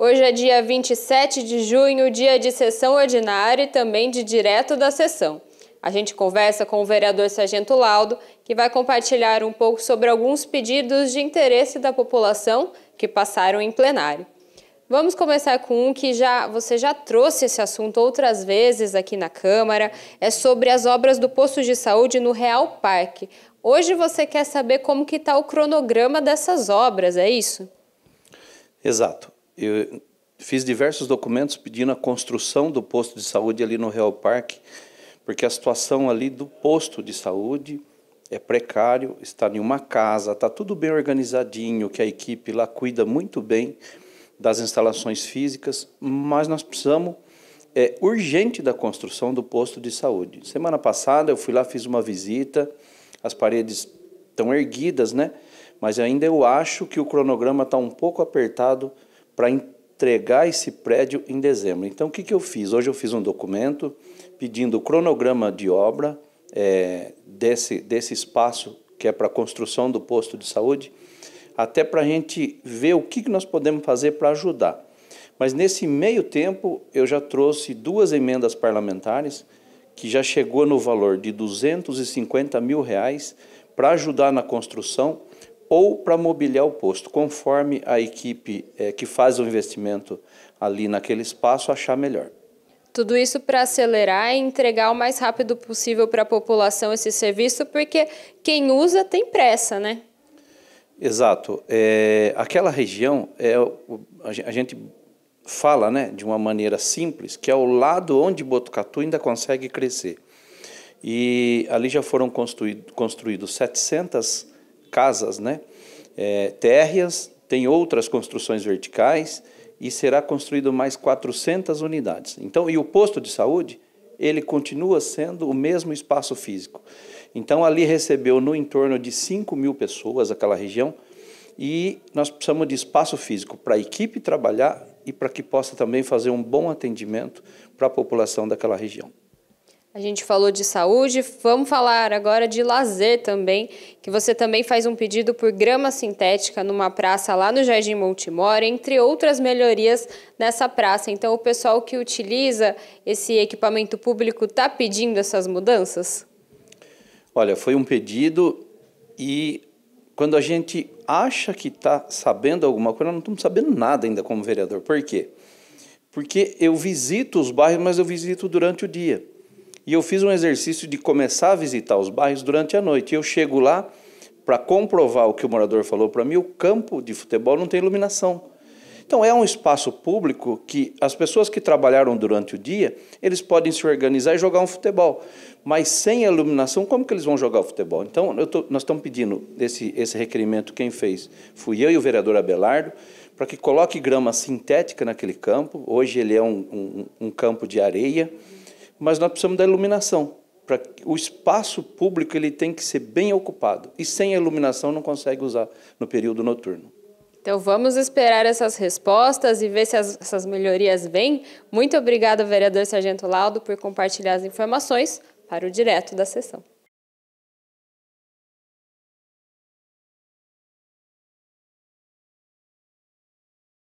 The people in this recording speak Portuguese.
Hoje é dia 27 de junho, dia de sessão ordinária e também de direto da sessão. A gente conversa com o vereador Sargento Laudo, que vai compartilhar um pouco sobre alguns pedidos de interesse da população que passaram em plenário. Vamos começar com um que já você já trouxe esse assunto outras vezes aqui na Câmara, é sobre as obras do posto de saúde no Real Parque. Hoje você quer saber como que está o cronograma dessas obras, é isso? Exato. Eu fiz diversos documentos pedindo a construção do posto de saúde ali no Real Parque, porque a situação ali do posto de saúde é precário, está em uma casa, está tudo bem organizadinho, que a equipe lá cuida muito bem das instalações físicas, mas nós precisamos é, urgente da construção do posto de saúde. Semana passada eu fui lá, fiz uma visita, as paredes estão erguidas, né? Mas ainda eu acho que o cronograma está um pouco apertado para entregar esse prédio em dezembro. Então, o que, que eu fiz? Hoje eu fiz um documento pedindo o cronograma de obra é, desse, desse espaço que é para a construção do posto de saúde, até para a gente ver o que, que nós podemos fazer para ajudar. Mas nesse meio tempo, eu já trouxe duas emendas parlamentares, que já chegou no valor de 250 mil reais, para ajudar na construção ou para mobiliar o posto, conforme a equipe é, que faz o investimento ali naquele espaço achar melhor. Tudo isso para acelerar e entregar o mais rápido possível para a população esse serviço, porque quem usa tem pressa, né? Exato. É, aquela região, é, a gente fala né, de uma maneira simples, que é o lado onde Botucatu ainda consegue crescer. E ali já foram construído, construídos 700 casas, né? É, térreas, tem outras construções verticais e será construído mais 400 unidades. Então, e o posto de saúde, ele continua sendo o mesmo espaço físico. Então, ali recebeu no entorno de 5 mil pessoas, aquela região, e nós precisamos de espaço físico para a equipe trabalhar e para que possa também fazer um bom atendimento para a população daquela região. A gente falou de saúde, vamos falar agora de lazer também, que você também faz um pedido por grama sintética numa praça lá no Jardim Montemor, entre outras melhorias nessa praça. Então o pessoal que utiliza esse equipamento público está pedindo essas mudanças? Olha, foi um pedido e quando a gente acha que está sabendo alguma coisa, não estamos sabendo nada ainda como vereador. Por quê? Porque eu visito os bairros, mas eu visito durante o dia. E eu fiz um exercício de começar a visitar os bairros durante a noite. Eu chego lá para comprovar o que o morador falou para mim, o campo de futebol não tem iluminação. Então é um espaço público que as pessoas que trabalharam durante o dia, eles podem se organizar e jogar um futebol. Mas sem a iluminação, como que eles vão jogar o futebol? Então tô, nós estamos pedindo esse, esse requerimento, quem fez? Fui eu e o vereador Abelardo, para que coloque grama sintética naquele campo. Hoje ele é um, um, um campo de areia mas nós precisamos da iluminação. o espaço público ele tem que ser bem ocupado e sem iluminação não consegue usar no período noturno. Então vamos esperar essas respostas e ver se as, essas melhorias vêm. Muito obrigado, vereador Sargento Laudo, por compartilhar as informações para o direto da sessão.